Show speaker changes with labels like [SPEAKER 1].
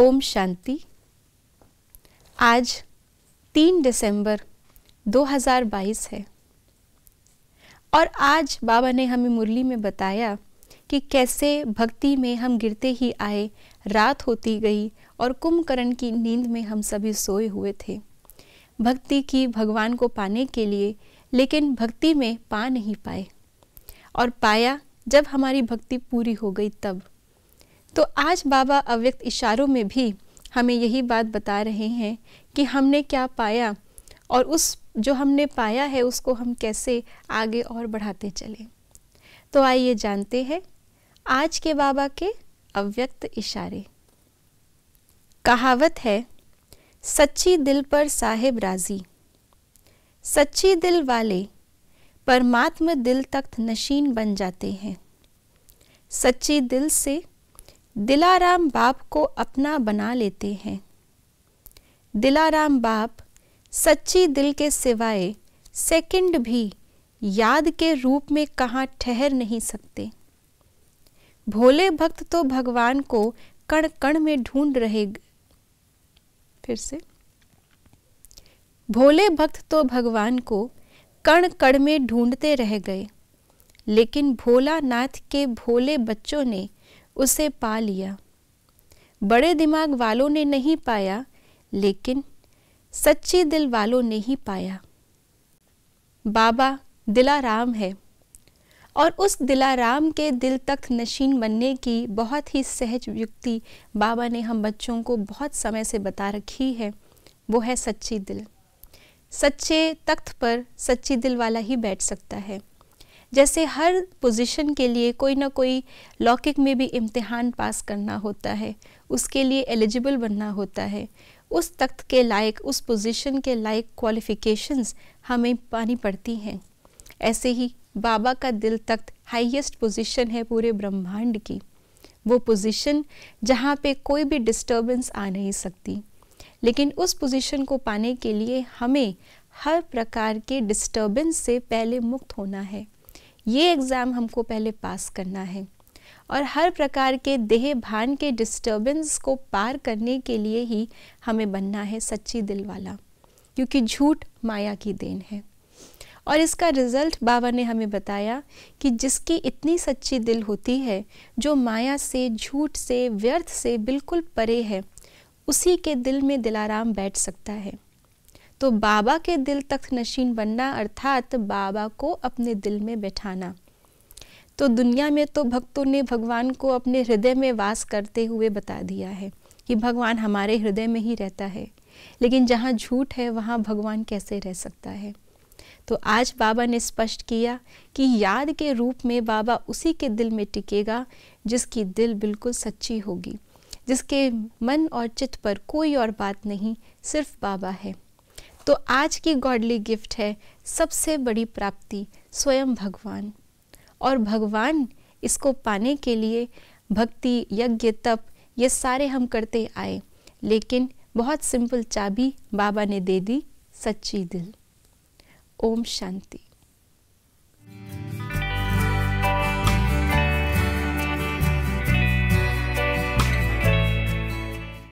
[SPEAKER 1] ओम शांति आज तीन दिसंबर 2022 है और आज बाबा ने हमें मुरली में बताया कि कैसे भक्ति में हम गिरते ही आए रात होती गई और कुंभकर्ण की नींद में हम सभी सोए हुए थे भक्ति की भगवान को पाने के लिए लेकिन भक्ति में पा नहीं पाए और पाया जब हमारी भक्ति पूरी हो गई तब तो आज बाबा अव्यक्त इशारों में भी हमें यही बात बता रहे हैं कि हमने क्या पाया और उस जो हमने पाया है उसको हम कैसे आगे और बढ़ाते चले तो आइए जानते हैं आज के बाबा के अव्यक्त इशारे कहावत है सच्ची दिल पर साहेब राजी सच्ची दिल वाले परमात्म दिल तख्त नशीन बन जाते हैं सच्ची दिल से दिलाराम बाप को अपना बना लेते हैं दिलाराम बाप सच्ची दिल के सिवाय सेकंड भी याद के रूप में कहाँ ठहर नहीं सकते भोले भक्त तो भगवान को कण कण में ढूंढ रहे फिर से भोले भक्त तो भगवान को कण कण में ढूंढते रह गए लेकिन भोला नाथ के भोले बच्चों ने उसे पा लिया बड़े दिमाग वालों ने नहीं पाया लेकिन सच्चे दिल वालों ने ही पाया बाबा दिलाराम है और उस दिलाराम के दिल तक नशीन बनने की बहुत ही सहज युक्ति बाबा ने हम बच्चों को बहुत समय से बता रखी है वो है सच्ची दिल सच्चे तख्त पर सच्ची दिल वाला ही बैठ सकता है जैसे हर पोजीशन के लिए कोई ना कोई लौकिक में भी इम्तिहान पास करना होता है उसके लिए एलिजिबल बनना होता है उस तख्त के लायक उस पोजीशन के लायक क्वालिफ़िकेशंस हमें पानी पड़ती हैं ऐसे ही बाबा का दिल तख्त हाईएस्ट पोजीशन है पूरे ब्रह्मांड की वो पोजीशन जहाँ पे कोई भी डिस्टर्बेंस आ नहीं सकती लेकिन उस पोजीशन को पाने के लिए हमें हर प्रकार के डिस्टर्बेंस से पहले मुक्त होना है ये एग्ज़ाम हमको पहले पास करना है और हर प्रकार के देह भान के डिस्टर्बेंस को पार करने के लिए ही हमें बनना है सच्ची दिल वाला क्योंकि झूठ माया की देन है और इसका रिज़ल्ट बाबा ने हमें बताया कि जिसकी इतनी सच्ची दिल होती है जो माया से झूठ से व्यर्थ से बिल्कुल परे है उसी के दिल में दिलाराम बैठ सकता है तो बाबा के दिल तख्त नशीन बनना अर्थात बाबा को अपने दिल में बैठाना तो दुनिया में तो भक्तों ने भगवान को अपने हृदय में वास करते हुए बता दिया है कि भगवान हमारे हृदय में ही रहता है लेकिन जहाँ झूठ है वहाँ भगवान कैसे रह सकता है तो आज बाबा ने स्पष्ट किया कि याद के रूप में बाबा उसी के दिल में टिकेगा जिसकी दिल बिल्कुल सच्ची होगी जिसके मन और चित्त पर कोई और बात नहीं सिर्फ बाबा है तो आज की गॉडली गिफ्ट है सबसे बड़ी प्राप्ति स्वयं भगवान और भगवान इसको पाने के लिए भक्ति यज्ञ तप ये सारे हम करते आए लेकिन बहुत सिंपल चाबी बाबा ने दे दी सच्ची दिल ओम शांति